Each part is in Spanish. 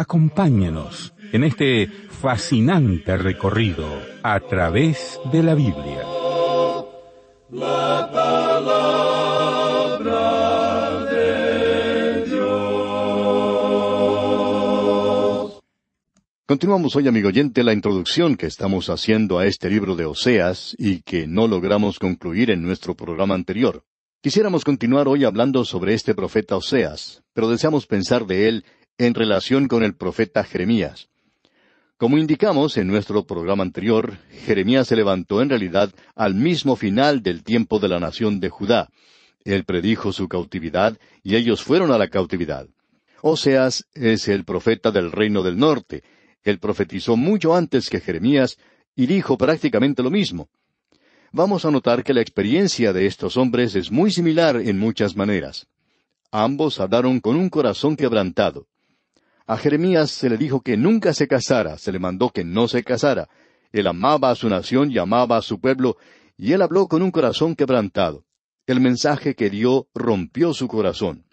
Acompáñenos en este fascinante recorrido a través de la Biblia. La palabra de Dios. Continuamos hoy, amigo oyente, la introducción que estamos haciendo a este libro de Oseas y que no logramos concluir en nuestro programa anterior. Quisiéramos continuar hoy hablando sobre este profeta Oseas, pero deseamos pensar de él en relación con el profeta Jeremías. Como indicamos en nuestro programa anterior, Jeremías se levantó en realidad al mismo final del tiempo de la nación de Judá. Él predijo su cautividad y ellos fueron a la cautividad. Oseas es el profeta del reino del norte. Él profetizó mucho antes que Jeremías y dijo prácticamente lo mismo. Vamos a notar que la experiencia de estos hombres es muy similar en muchas maneras. Ambos hablaron con un corazón quebrantado. A Jeremías se le dijo que nunca se casara, se le mandó que no se casara. Él amaba a su nación y amaba a su pueblo, y él habló con un corazón quebrantado. El mensaje que dio rompió su corazón.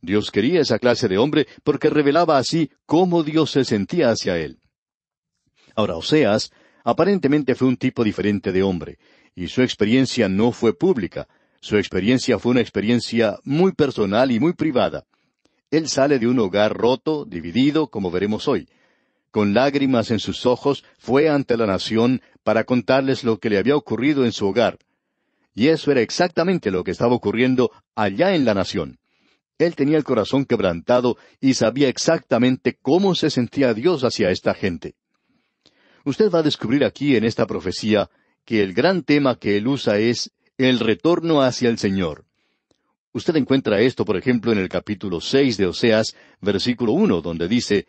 Dios quería esa clase de hombre porque revelaba así cómo Dios se sentía hacia él. Ahora, Oseas aparentemente fue un tipo diferente de hombre, y su experiencia no fue pública, su experiencia fue una experiencia muy personal y muy privada. Él sale de un hogar roto, dividido, como veremos hoy. Con lágrimas en sus ojos fue ante la nación para contarles lo que le había ocurrido en su hogar. Y eso era exactamente lo que estaba ocurriendo allá en la nación. Él tenía el corazón quebrantado y sabía exactamente cómo se sentía Dios hacia esta gente. Usted va a descubrir aquí en esta profecía que el gran tema que él usa es el retorno hacia el Señor. Usted encuentra esto, por ejemplo, en el capítulo seis de Oseas, versículo uno, donde dice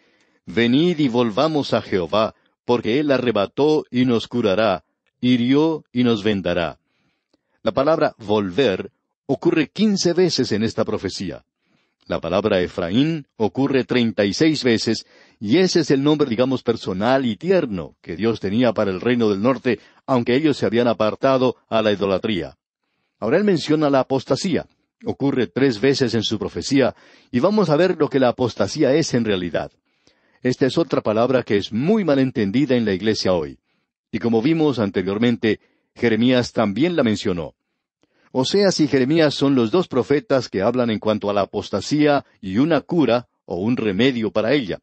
Venid y volvamos a Jehová, porque él arrebató y nos curará, hirió y nos vendará. La palabra volver ocurre quince veces en esta profecía. La palabra Efraín ocurre treinta y seis veces, y ese es el nombre, digamos, personal y tierno que Dios tenía para el reino del norte, aunque ellos se habían apartado a la idolatría. Ahora él menciona la apostasía. Ocurre tres veces en su profecía y vamos a ver lo que la apostasía es en realidad. Esta es otra palabra que es muy malentendida en la iglesia hoy. Y como vimos anteriormente, Jeremías también la mencionó. Oseas y Jeremías son los dos profetas que hablan en cuanto a la apostasía y una cura o un remedio para ella.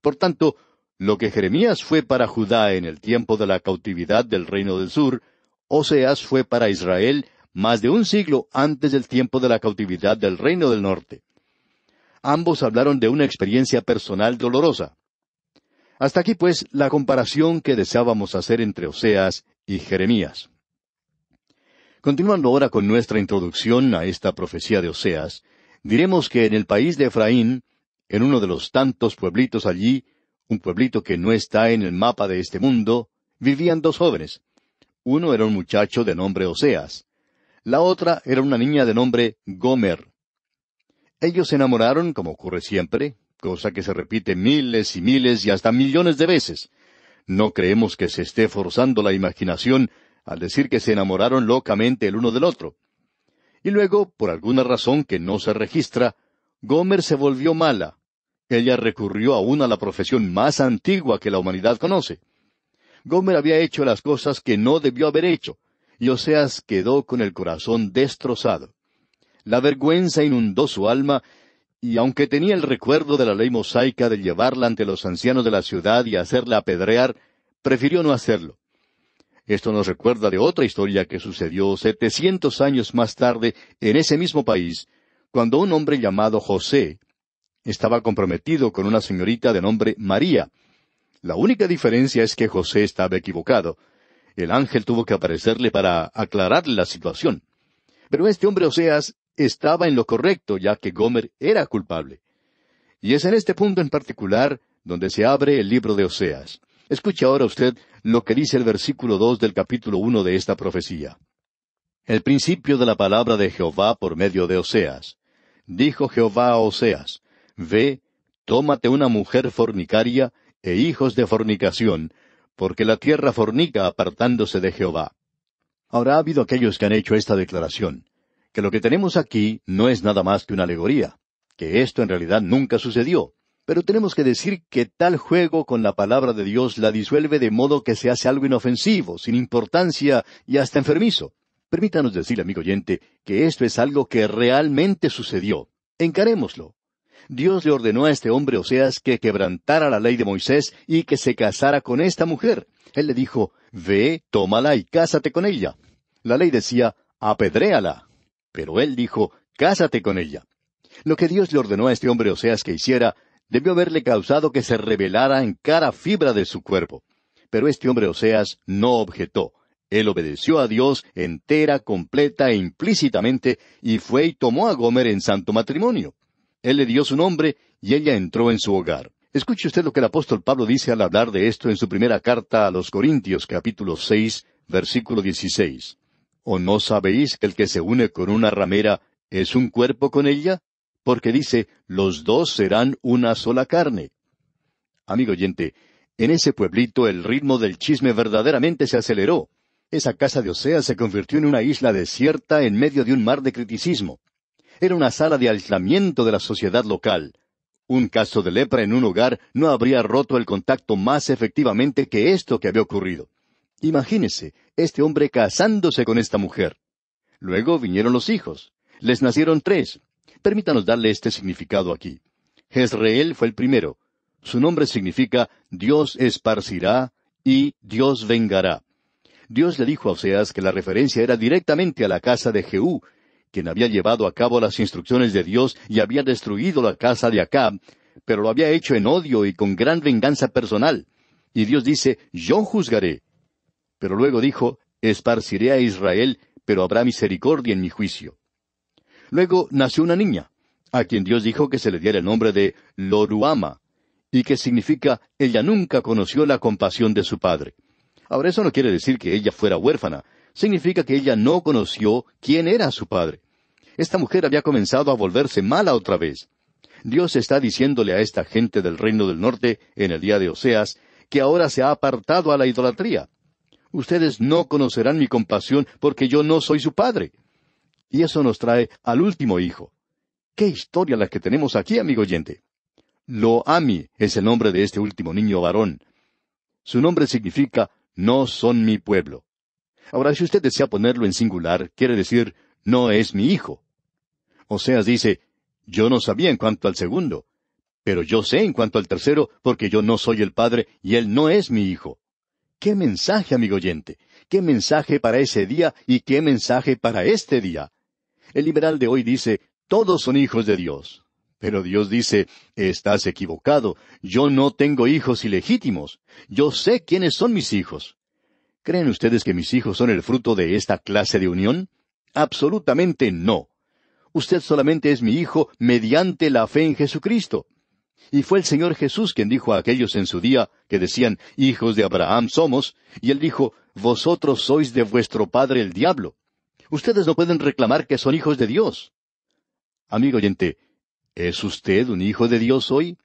Por tanto, lo que Jeremías fue para Judá en el tiempo de la cautividad del reino del sur, Oseas fue para Israel más de un siglo antes del tiempo de la cautividad del Reino del Norte. Ambos hablaron de una experiencia personal dolorosa. Hasta aquí, pues, la comparación que deseábamos hacer entre Oseas y Jeremías. Continuando ahora con nuestra introducción a esta profecía de Oseas, diremos que en el país de Efraín, en uno de los tantos pueblitos allí, un pueblito que no está en el mapa de este mundo, vivían dos jóvenes. Uno era un muchacho de nombre Oseas, la otra era una niña de nombre Gomer. Ellos se enamoraron, como ocurre siempre, cosa que se repite miles y miles y hasta millones de veces. No creemos que se esté forzando la imaginación al decir que se enamoraron locamente el uno del otro. Y luego, por alguna razón que no se registra, Gomer se volvió mala. Ella recurrió aún a la profesión más antigua que la humanidad conoce. Gomer había hecho las cosas que no debió haber hecho, y Oseas quedó con el corazón destrozado. La vergüenza inundó su alma, y aunque tenía el recuerdo de la ley mosaica de llevarla ante los ancianos de la ciudad y hacerla apedrear, prefirió no hacerlo. Esto nos recuerda de otra historia que sucedió setecientos años más tarde en ese mismo país, cuando un hombre llamado José estaba comprometido con una señorita de nombre María. La única diferencia es que José estaba equivocado, el ángel tuvo que aparecerle para aclararle la situación. Pero este hombre Oseas estaba en lo correcto, ya que Gomer era culpable. Y es en este punto en particular donde se abre el libro de Oseas. Escuche ahora usted lo que dice el versículo dos del capítulo uno de esta profecía. El principio de la palabra de Jehová por medio de Oseas. Dijo Jehová a Oseas, Ve, tómate una mujer fornicaria e hijos de fornicación, porque la tierra fornica apartándose de Jehová. Ahora ha habido aquellos que han hecho esta declaración, que lo que tenemos aquí no es nada más que una alegoría, que esto en realidad nunca sucedió, pero tenemos que decir que tal juego con la palabra de Dios la disuelve de modo que se hace algo inofensivo, sin importancia y hasta enfermizo. Permítanos decir, amigo oyente, que esto es algo que realmente sucedió. Encarémoslo. Dios le ordenó a este hombre Oseas que quebrantara la ley de Moisés y que se casara con esta mujer. Él le dijo, Ve, tómala y cásate con ella. La ley decía, apedréala. Pero él dijo, Cásate con ella. Lo que Dios le ordenó a este hombre Oseas que hiciera, debió haberle causado que se revelara en cada fibra de su cuerpo. Pero este hombre Oseas no objetó. Él obedeció a Dios entera, completa e implícitamente, y fue y tomó a Gomer en santo matrimonio. Él le dio su nombre y ella entró en su hogar. Escuche usted lo que el apóstol Pablo dice al hablar de esto en su primera carta a los Corintios capítulo seis, versículo dieciséis. ¿O no sabéis que el que se une con una ramera es un cuerpo con ella? Porque dice, los dos serán una sola carne. Amigo oyente, en ese pueblito el ritmo del chisme verdaderamente se aceleró. Esa casa de Osea se convirtió en una isla desierta en medio de un mar de criticismo era una sala de aislamiento de la sociedad local. Un caso de lepra en un hogar no habría roto el contacto más efectivamente que esto que había ocurrido. Imagínese, este hombre casándose con esta mujer. Luego vinieron los hijos. Les nacieron tres. Permítanos darle este significado aquí. Jezreel fue el primero. Su nombre significa Dios esparcirá y Dios vengará. Dios le dijo a Oseas que la referencia era directamente a la casa de Jehú, quien había llevado a cabo las instrucciones de Dios y había destruido la casa de Acab, pero lo había hecho en odio y con gran venganza personal. Y Dios dice, yo juzgaré. Pero luego dijo, esparciré a Israel, pero habrá misericordia en mi juicio. Luego nació una niña, a quien Dios dijo que se le diera el nombre de Loruama, y que significa ella nunca conoció la compasión de su padre. Ahora eso no quiere decir que ella fuera huérfana, significa que ella no conoció quién era su padre. Esta mujer había comenzado a volverse mala otra vez. Dios está diciéndole a esta gente del reino del norte, en el día de Oseas, que ahora se ha apartado a la idolatría. Ustedes no conocerán mi compasión porque yo no soy su padre. Y eso nos trae al último hijo. Qué historia la que tenemos aquí, amigo oyente. Lo-Ami es el nombre de este último niño varón. Su nombre significa no son mi pueblo. Ahora, si usted desea ponerlo en singular, quiere decir, no es mi hijo. O sea, dice, yo no sabía en cuanto al segundo, pero yo sé en cuanto al tercero, porque yo no soy el padre y él no es mi hijo. ¡Qué mensaje, amigo oyente! ¡Qué mensaje para ese día y qué mensaje para este día! El liberal de hoy dice, todos son hijos de Dios. Pero Dios dice, estás equivocado, yo no tengo hijos ilegítimos, yo sé quiénes son mis hijos. ¿Creen ustedes que mis hijos son el fruto de esta clase de unión? Absolutamente no. Usted solamente es mi hijo mediante la fe en Jesucristo. Y fue el Señor Jesús quien dijo a aquellos en su día que decían, hijos de Abraham somos, y él dijo, vosotros sois de vuestro padre el diablo. Ustedes no pueden reclamar que son hijos de Dios. Amigo oyente, ¿es usted un hijo de Dios hoy?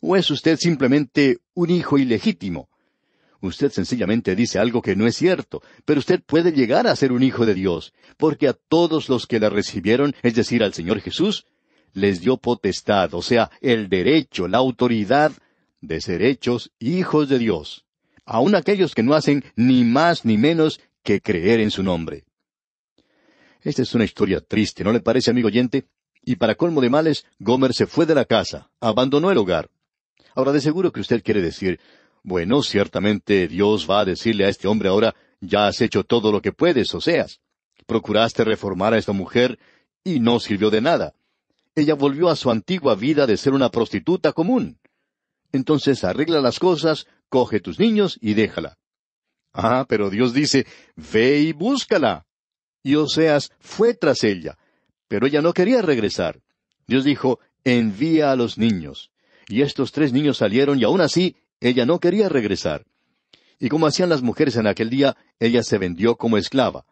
¿O es usted simplemente un hijo ilegítimo? Usted sencillamente dice algo que no es cierto, pero usted puede llegar a ser un hijo de Dios, porque a todos los que la recibieron, es decir, al Señor Jesús, les dio potestad, o sea, el derecho, la autoridad de ser hechos hijos de Dios, aun aquellos que no hacen ni más ni menos que creer en su nombre. Esta es una historia triste, ¿no le parece, amigo oyente? Y para colmo de males, Gomer se fue de la casa, abandonó el hogar. Ahora, de seguro que usted quiere decir, bueno, ciertamente Dios va a decirle a este hombre ahora, ya has hecho todo lo que puedes, o seas. Procuraste reformar a esta mujer y no sirvió de nada. Ella volvió a su antigua vida de ser una prostituta común. Entonces arregla las cosas, coge tus niños y déjala. Ah, pero Dios dice, ve y búscala. Y Oseas fue tras ella, pero ella no quería regresar. Dios dijo, envía a los niños. Y estos tres niños salieron y aún así ella no quería regresar. Y como hacían las mujeres en aquel día, ella se vendió como esclava.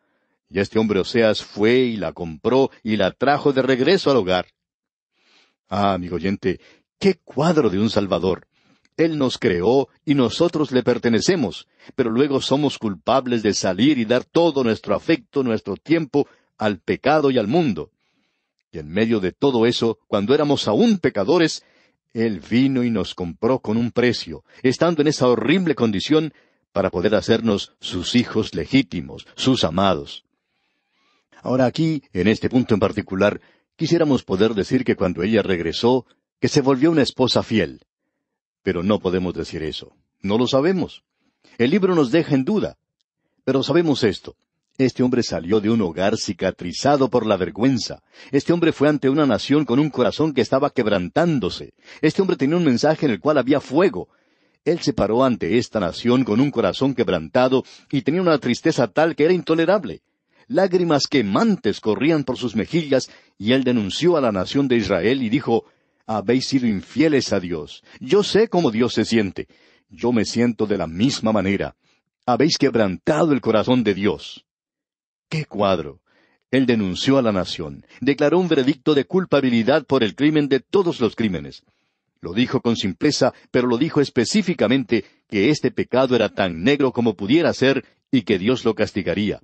Y este hombre Oseas fue y la compró y la trajo de regreso al hogar. Ah, amigo oyente, qué cuadro de un Salvador. Él nos creó y nosotros le pertenecemos, pero luego somos culpables de salir y dar todo nuestro afecto, nuestro tiempo, al pecado y al mundo. Y en medio de todo eso, cuando éramos aún pecadores, él vino y nos compró con un precio, estando en esa horrible condición, para poder hacernos sus hijos legítimos, sus amados. Ahora aquí, en este punto en particular, quisiéramos poder decir que cuando ella regresó, que se volvió una esposa fiel. Pero no podemos decir eso. No lo sabemos. El libro nos deja en duda. Pero sabemos esto. Este hombre salió de un hogar cicatrizado por la vergüenza. Este hombre fue ante una nación con un corazón que estaba quebrantándose. Este hombre tenía un mensaje en el cual había fuego. Él se paró ante esta nación con un corazón quebrantado y tenía una tristeza tal que era intolerable. Lágrimas quemantes corrían por sus mejillas y él denunció a la nación de Israel y dijo, Habéis sido infieles a Dios. Yo sé cómo Dios se siente. Yo me siento de la misma manera. Habéis quebrantado el corazón de Dios. ¡Qué cuadro! Él denunció a la nación, declaró un veredicto de culpabilidad por el crimen de todos los crímenes. Lo dijo con simpleza, pero lo dijo específicamente que este pecado era tan negro como pudiera ser y que Dios lo castigaría.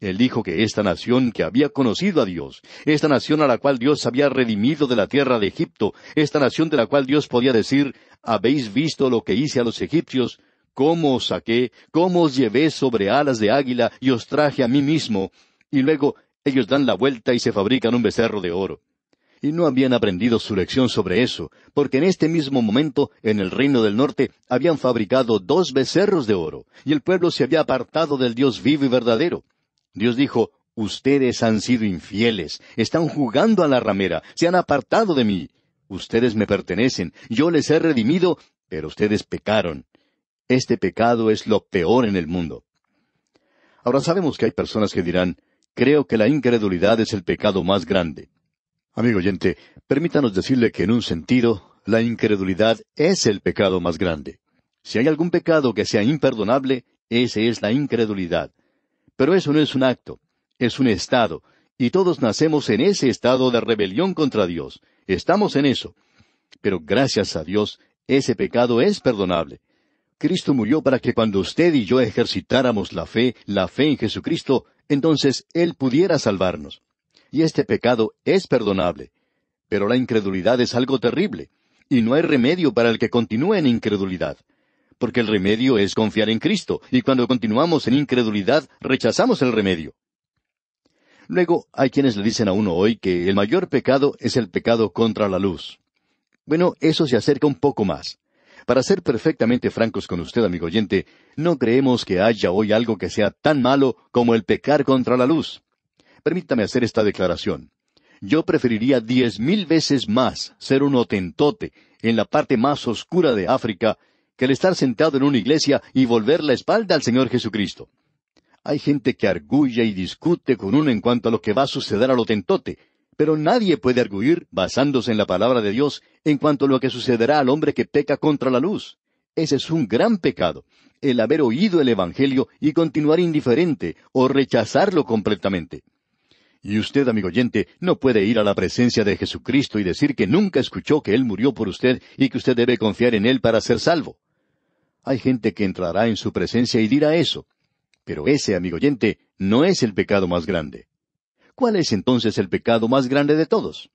Él dijo que esta nación que había conocido a Dios, esta nación a la cual Dios había redimido de la tierra de Egipto, esta nación de la cual Dios podía decir, habéis visto lo que hice a los egipcios, cómo os saqué, cómo os llevé sobre alas de águila y os traje a mí mismo. Y luego ellos dan la vuelta y se fabrican un becerro de oro. Y no habían aprendido su lección sobre eso, porque en este mismo momento, en el reino del norte, habían fabricado dos becerros de oro, y el pueblo se había apartado del Dios vivo y verdadero. Dios dijo, Ustedes han sido infieles, están jugando a la ramera, se han apartado de mí. Ustedes me pertenecen, yo les he redimido, pero ustedes pecaron. Este pecado es lo peor en el mundo. Ahora sabemos que hay personas que dirán, creo que la incredulidad es el pecado más grande. Amigo oyente, permítanos decirle que en un sentido, la incredulidad es el pecado más grande. Si hay algún pecado que sea imperdonable, ese es la incredulidad. Pero eso no es un acto, es un estado, y todos nacemos en ese estado de rebelión contra Dios. Estamos en eso. Pero gracias a Dios, ese pecado es perdonable. Cristo murió para que cuando usted y yo ejercitáramos la fe, la fe en Jesucristo, entonces Él pudiera salvarnos. Y este pecado es perdonable. Pero la incredulidad es algo terrible, y no hay remedio para el que continúe en incredulidad. Porque el remedio es confiar en Cristo, y cuando continuamos en incredulidad, rechazamos el remedio. Luego, hay quienes le dicen a uno hoy que el mayor pecado es el pecado contra la luz. Bueno, eso se acerca un poco más. Para ser perfectamente francos con usted, amigo oyente, no creemos que haya hoy algo que sea tan malo como el pecar contra la luz. Permítame hacer esta declaración. Yo preferiría diez mil veces más ser un otentote en la parte más oscura de África que el estar sentado en una iglesia y volver la espalda al Señor Jesucristo. Hay gente que arguye y discute con uno en cuanto a lo que va a suceder al otentote, pero nadie puede arguir, basándose en la palabra de Dios, en cuanto a lo que sucederá al hombre que peca contra la luz. Ese es un gran pecado, el haber oído el Evangelio y continuar indiferente o rechazarlo completamente. Y usted, amigo oyente, no puede ir a la presencia de Jesucristo y decir que nunca escuchó que Él murió por usted y que usted debe confiar en Él para ser salvo. Hay gente que entrará en su presencia y dirá eso. Pero ese, amigo oyente, no es el pecado más grande. ¿Cuál es entonces el pecado más grande de todos?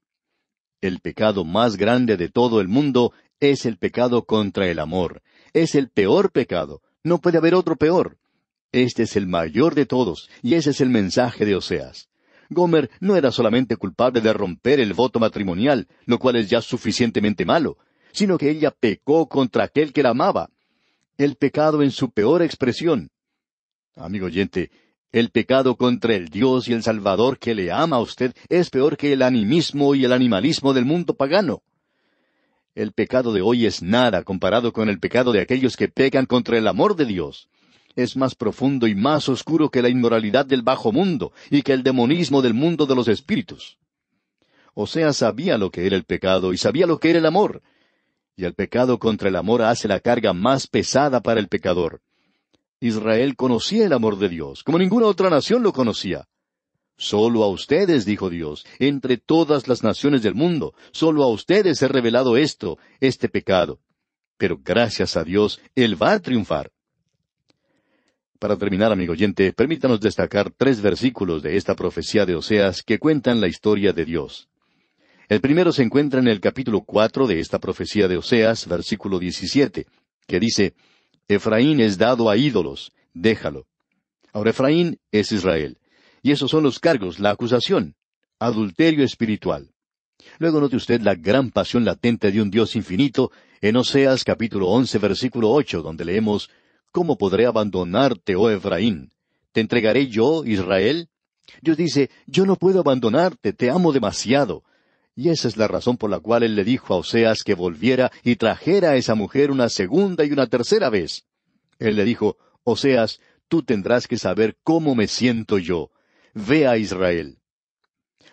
El pecado más grande de todo el mundo es el pecado contra el amor. Es el peor pecado. No puede haber otro peor. Este es el mayor de todos, y ese es el mensaje de Oseas. Gomer no era solamente culpable de romper el voto matrimonial, lo cual es ya suficientemente malo, sino que ella pecó contra aquel que la amaba. El pecado en su peor expresión. Amigo oyente, el pecado contra el Dios y el Salvador que le ama a usted es peor que el animismo y el animalismo del mundo pagano. El pecado de hoy es nada comparado con el pecado de aquellos que pecan contra el amor de Dios. Es más profundo y más oscuro que la inmoralidad del bajo mundo y que el demonismo del mundo de los espíritus. O sea, sabía lo que era el pecado y sabía lo que era el amor. Y el pecado contra el amor hace la carga más pesada para el pecador. Israel conocía el amor de Dios, como ninguna otra nación lo conocía. Solo a ustedes, dijo Dios, entre todas las naciones del mundo, solo a ustedes he revelado esto, este pecado. Pero gracias a Dios, Él va a triunfar. Para terminar, amigo oyente, permítanos destacar tres versículos de esta profecía de Oseas que cuentan la historia de Dios. El primero se encuentra en el capítulo cuatro de esta profecía de Oseas, versículo diecisiete, que dice Efraín es dado a ídolos, déjalo. Ahora Efraín es Israel. Y esos son los cargos, la acusación, adulterio espiritual. Luego note usted la gran pasión latente de un Dios infinito en Oseas capítulo once versículo ocho, donde leemos ¿Cómo podré abandonarte, oh Efraín? ¿Te entregaré yo, Israel? Dios dice, yo no puedo abandonarte, te amo demasiado, y esa es la razón por la cual él le dijo a Oseas que volviera y trajera a esa mujer una segunda y una tercera vez. Él le dijo, Oseas, tú tendrás que saber cómo me siento yo. Ve a Israel.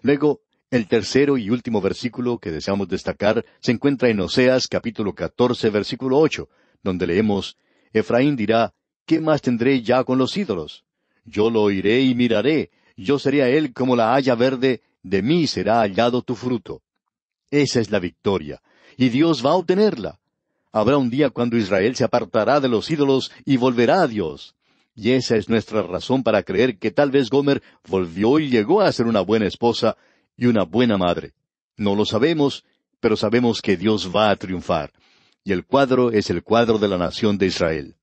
Luego, el tercero y último versículo que deseamos destacar se encuentra en Oseas capítulo 14, versículo ocho, donde leemos, Efraín dirá, ¿qué más tendré ya con los ídolos? Yo lo oiré y miraré, yo seré a él como la haya verde, de mí será hallado tu fruto. Esa es la victoria, y Dios va a obtenerla. Habrá un día cuando Israel se apartará de los ídolos y volverá a Dios. Y esa es nuestra razón para creer que tal vez Gomer volvió y llegó a ser una buena esposa y una buena madre. No lo sabemos, pero sabemos que Dios va a triunfar. Y el cuadro es el cuadro de la nación de Israel.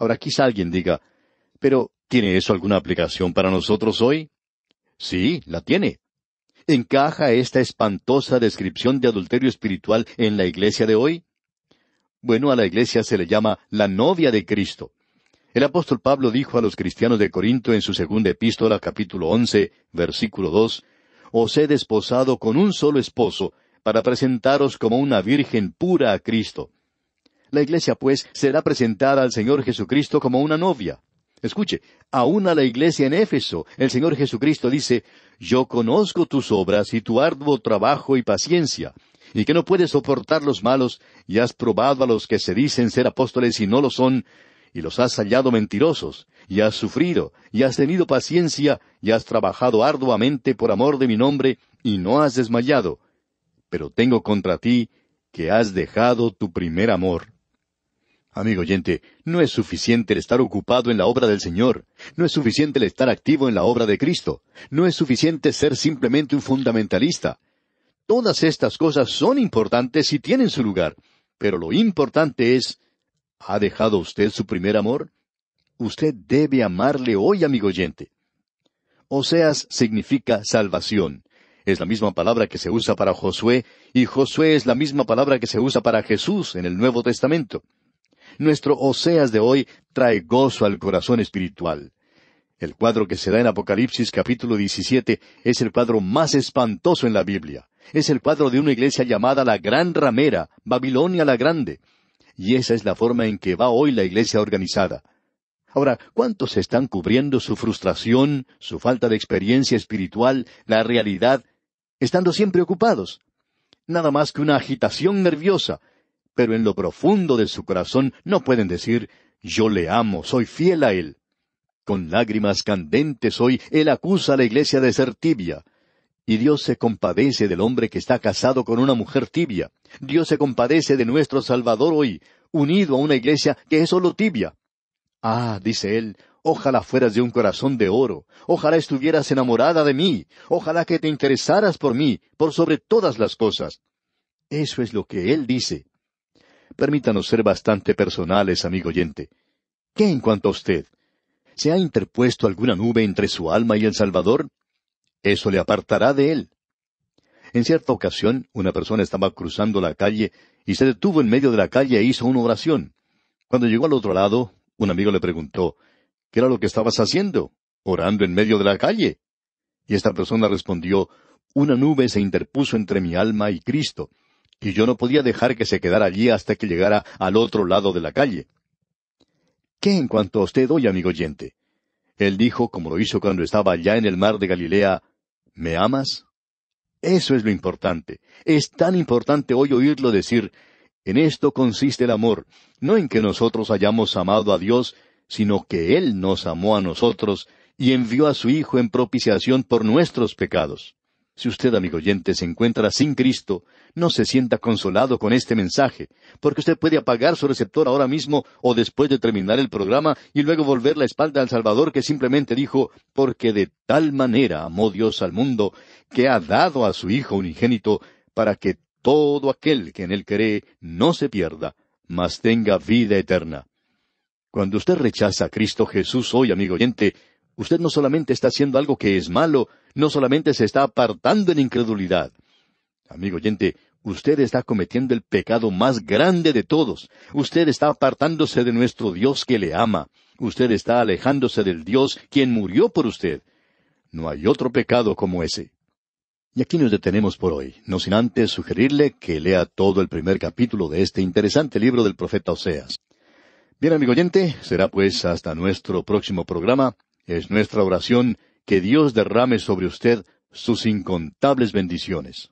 Ahora quizá alguien diga, pero ¿tiene eso alguna aplicación para nosotros hoy? Sí, la tiene encaja esta espantosa descripción de adulterio espiritual en la iglesia de hoy? Bueno, a la iglesia se le llama la novia de Cristo. El apóstol Pablo dijo a los cristianos de Corinto en su segunda epístola, capítulo once, versículo dos, Os he desposado con un solo esposo, para presentaros como una virgen pura a Cristo. La iglesia, pues, será presentada al Señor Jesucristo como una novia. Escuche, aún a la iglesia en Éfeso, el Señor Jesucristo dice, Yo conozco tus obras y tu arduo trabajo y paciencia, y que no puedes soportar los malos, y has probado a los que se dicen ser apóstoles y no lo son, y los has hallado mentirosos, y has sufrido, y has tenido paciencia, y has trabajado arduamente por amor de mi nombre, y no has desmayado. Pero tengo contra ti que has dejado tu primer amor. Amigo oyente, no es suficiente el estar ocupado en la obra del Señor, no es suficiente el estar activo en la obra de Cristo, no es suficiente ser simplemente un fundamentalista. Todas estas cosas son importantes y tienen su lugar, pero lo importante es, ¿ha dejado usted su primer amor? Usted debe amarle hoy, amigo oyente. Oseas significa salvación. Es la misma palabra que se usa para Josué, y Josué es la misma palabra que se usa para Jesús en el Nuevo Testamento nuestro Oseas de hoy trae gozo al corazón espiritual. El cuadro que se da en Apocalipsis capítulo 17 es el cuadro más espantoso en la Biblia. Es el cuadro de una iglesia llamada la Gran Ramera, Babilonia la Grande. Y esa es la forma en que va hoy la iglesia organizada. Ahora, ¿cuántos están cubriendo su frustración, su falta de experiencia espiritual, la realidad, estando siempre ocupados? Nada más que una agitación nerviosa, pero en lo profundo de su corazón no pueden decir, yo le amo, soy fiel a él. Con lágrimas candentes hoy, él acusa a la iglesia de ser tibia. Y Dios se compadece del hombre que está casado con una mujer tibia. Dios se compadece de nuestro Salvador hoy, unido a una iglesia que es solo tibia. Ah, dice él, ojalá fueras de un corazón de oro, ojalá estuvieras enamorada de mí, ojalá que te interesaras por mí, por sobre todas las cosas. Eso es lo que él dice. Permítanos ser bastante personales, amigo oyente. ¿Qué en cuanto a usted? ¿Se ha interpuesto alguna nube entre su alma y el Salvador? Eso le apartará de él. En cierta ocasión, una persona estaba cruzando la calle y se detuvo en medio de la calle e hizo una oración. Cuando llegó al otro lado, un amigo le preguntó, ¿qué era lo que estabas haciendo? ¿Orando en medio de la calle? Y esta persona respondió, una nube se interpuso entre mi alma y Cristo, y yo no podía dejar que se quedara allí hasta que llegara al otro lado de la calle. ¿Qué en cuanto a usted hoy, amigo oyente? Él dijo, como lo hizo cuando estaba allá en el mar de Galilea, ¿me amas? Eso es lo importante. Es tan importante hoy oírlo decir, en esto consiste el amor, no en que nosotros hayamos amado a Dios, sino que Él nos amó a nosotros y envió a su Hijo en propiciación por nuestros pecados. Si usted, amigo oyente, se encuentra sin Cristo, no se sienta consolado con este mensaje, porque usted puede apagar su receptor ahora mismo o después de terminar el programa y luego volver la espalda al Salvador que simplemente dijo, porque de tal manera amó Dios al mundo, que ha dado a su Hijo unigénito, para que todo aquel que en él cree no se pierda, mas tenga vida eterna. Cuando usted rechaza a Cristo Jesús hoy, amigo oyente, Usted no solamente está haciendo algo que es malo, no solamente se está apartando en incredulidad. Amigo oyente, usted está cometiendo el pecado más grande de todos. Usted está apartándose de nuestro Dios que le ama. Usted está alejándose del Dios quien murió por usted. No hay otro pecado como ese. Y aquí nos detenemos por hoy, no sin antes sugerirle que lea todo el primer capítulo de este interesante libro del profeta Oseas. Bien, amigo oyente, será pues hasta nuestro próximo programa, es nuestra oración que Dios derrame sobre usted sus incontables bendiciones.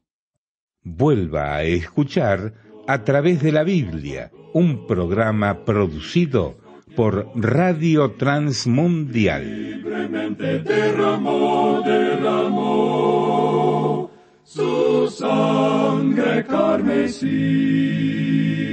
Vuelva a escuchar a través de la Biblia, un programa producido por Radio Transmundial. Libremente derramó, derramó su sangre carmesí.